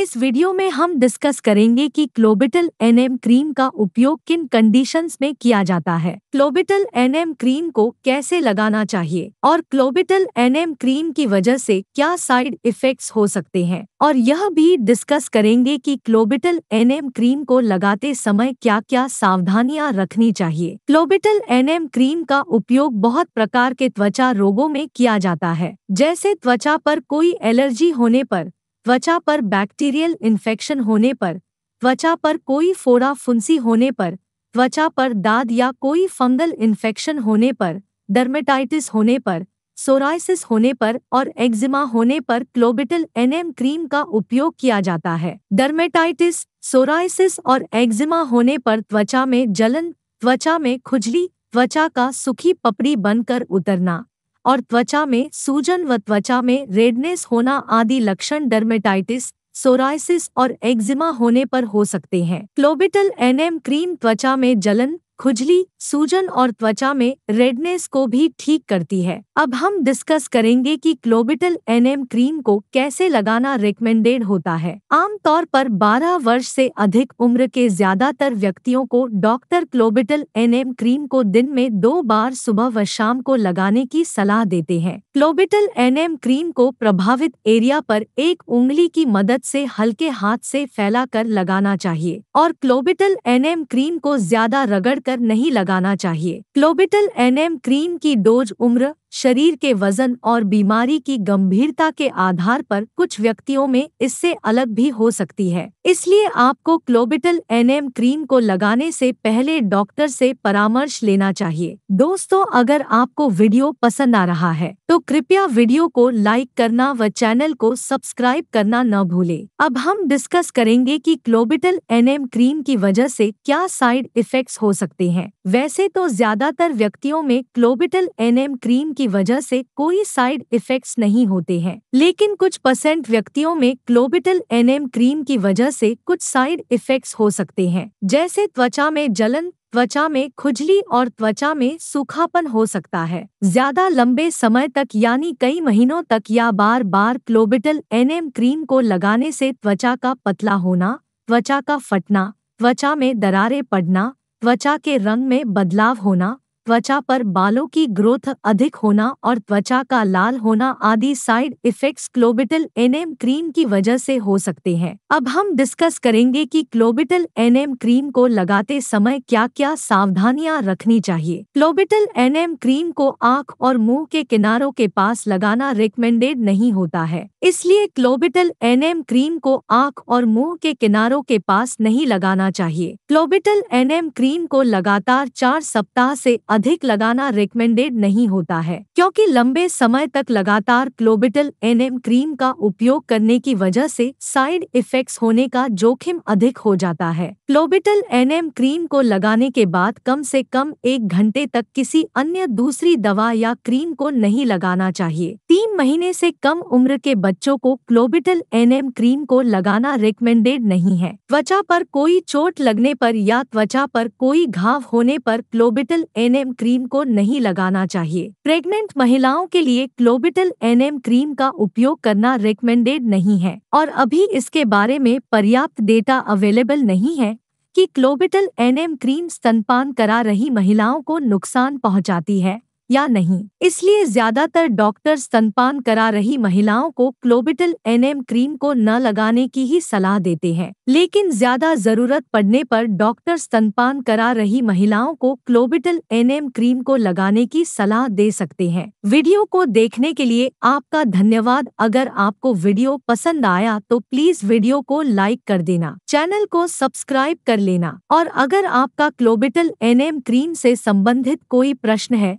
इस वीडियो में हम डिस्कस करेंगे कि क्लोबिटल एनएम क्रीम का उपयोग किन कंडीशंस में किया जाता है क्लोबिटल एनएम क्रीम को कैसे लगाना चाहिए और क्लोबिटल एनएम क्रीम की वजह से क्या साइड इफेक्ट्स हो सकते हैं और यह भी डिस्कस करेंगे कि क्लोबिटल एनएम क्रीम को लगाते समय क्या क्या सावधानियां रखनी चाहिए क्लोबिटल एनएम क्रीम का उपयोग बहुत प्रकार के त्वचा रोगों में किया जाता है जैसे त्वचा पर कोई एलर्जी होने पर त्वचा पर बैक्टीरियल इन्फेक्शन होने पर त्वचा पर कोई फोड़ा फुंसी होने पर त्वचा पर दाद या कोई फंगल इन्फेक्शन होने पर डर्मेटाइटिस होने पर सोराइसिस होने पर और एक्जिमा होने पर क्लोबिटल एनएम क्रीम का उपयोग किया जाता है डर्मेटाइटिस सोराइसिस और एक्जिमा होने पर त्वचा में जलन त्वचा में खुजली त्वचा का सुखी पपड़ी बनकर उतरना और त्वचा में सूजन व त्वचा में रेडनेस होना आदि लक्षण डर्मेटाइटिस सोराइसिस और एक्जिमा होने पर हो सकते हैं क्लोबिटल एनएम क्रीम त्वचा में जलन खुजली सूजन और त्वचा में रेडनेस को भी ठीक करती है अब हम डिस्कस करेंगे कि क्लोबिटल एनएम क्रीम को कैसे लगाना रिकमेंडेड होता है आमतौर पर 12 वर्ष से अधिक उम्र के ज्यादातर व्यक्तियों को डॉक्टर क्लोबिटल एनएम क्रीम को दिन में दो बार सुबह व शाम को लगाने की सलाह देते हैं क्लोबिटल एनएम क्रीम को प्रभावित एरिया पर एक उंगली की मदद से हल्के हाथ से फैलाकर लगाना चाहिए और क्लोबिटल एनएम क्रीम को ज्यादा रगड़ नहीं लगाना चाहिए क्लोबिटल एनएम क्रीम की डोज उम्र शरीर के वजन और बीमारी की गंभीरता के आधार पर कुछ व्यक्तियों में इससे अलग भी हो सकती है इसलिए आपको क्लोबिटल एनएम क्रीम को लगाने से पहले डॉक्टर से परामर्श लेना चाहिए दोस्तों अगर आपको वीडियो पसंद आ रहा है तो कृपया वीडियो को लाइक करना व चैनल को सब्सक्राइब करना न भूले अब हम डिस्कस करेंगे की क्लोबिटल एनएम क्रीम की वजह ऐसी क्या साइड इफेक्ट हो सकते हैं वैसे तो ज्यादातर व्यक्तियों में क्लोबिटल एन क्रीम की वजह से कोई साइड इफेक्ट्स नहीं होते हैं लेकिन कुछ परसेंट व्यक्तियों में क्लोबिटल एनएम क्रीम की वजह से कुछ साइड इफेक्ट्स हो सकते हैं जैसे त्वचा में जलन त्वचा में खुजली और त्वचा में सूखापन हो सकता है ज्यादा लंबे समय तक यानी कई महीनों तक या बार बार क्लोबिटल एनएम क्रीम को लगाने से त्वचा का पतला होना त्वचा का फटना त्वचा में दरारें पड़ना त्वचा के रंग में बदलाव होना त्वचा पर बालों की ग्रोथ अधिक होना और त्वचा का लाल होना आदि साइड इफेक्ट्स क्लोबिटल एनएम क्रीम की वजह से हो सकते हैं अब हम डिस्कस करेंगे कि क्लोबिटल एनएम क्रीम को लगाते समय क्या क्या सावधानियां रखनी चाहिए क्लोबिटल एनएम क्रीम को आंख और मुंह के किनारों के पास लगाना रिकमेंडेड नहीं होता है इसलिए क्लोबिटल एनएम क्रीम को आंख और मुंह के किनारों के पास नहीं लगाना चाहिए क्लोबिटल एनएम क्रीम को लगातार चार सप्ताह से अधिक अधिक लगाना रिकमेंडेड नहीं होता है क्योंकि लंबे समय तक लगातार क्लोबिटल एनएम क्रीम का उपयोग करने की वजह से साइड इफेक्ट्स होने का जोखिम अधिक हो जाता है क्लोबिटल एनएम क्रीम को लगाने के बाद कम से कम एक घंटे तक किसी अन्य दूसरी दवा या क्रीम को नहीं लगाना चाहिए तीन महीने से कम उम्र के बच्चों को क्लोबिटल एनएम क्रीम को लगाना रिकमेंडेड नहीं है त्वचा पर कोई चोट लगने पर या त्वचा पर कोई घाव होने पर क्लोबिटल एनएम क्रीम को नहीं लगाना चाहिए प्रेग्नेंट महिलाओं के लिए क्लोबिटल एनएम क्रीम का उपयोग करना रिकमेंडेड नहीं है और अभी इसके बारे में पर्याप्त डेटा अवेलेबल नहीं है कि क्लोबिटल एनएम क्रीम स्तनपान करा रही महिलाओं को नुकसान पहुंचाती है या नहीं इसलिए ज्यादातर डॉक्टर स्तनपान करा रही महिलाओं को क्लोबिटल एनएम क्रीम को न लगाने की ही सलाह देते हैं लेकिन ज्यादा जरूरत पड़ने पर डॉक्टर स्तनपान करा रही महिलाओं को क्लोबिटल एनएम क्रीम को लगाने की सलाह दे सकते हैं वीडियो को देखने के लिए आपका धन्यवाद अगर आपको वीडियो पसंद आया तो प्लीज वीडियो को लाइक कर देना चैनल को सब्सक्राइब कर लेना और अगर आपका क्लोबिटल एनएम क्रीम से संबंधित कोई प्रश्न है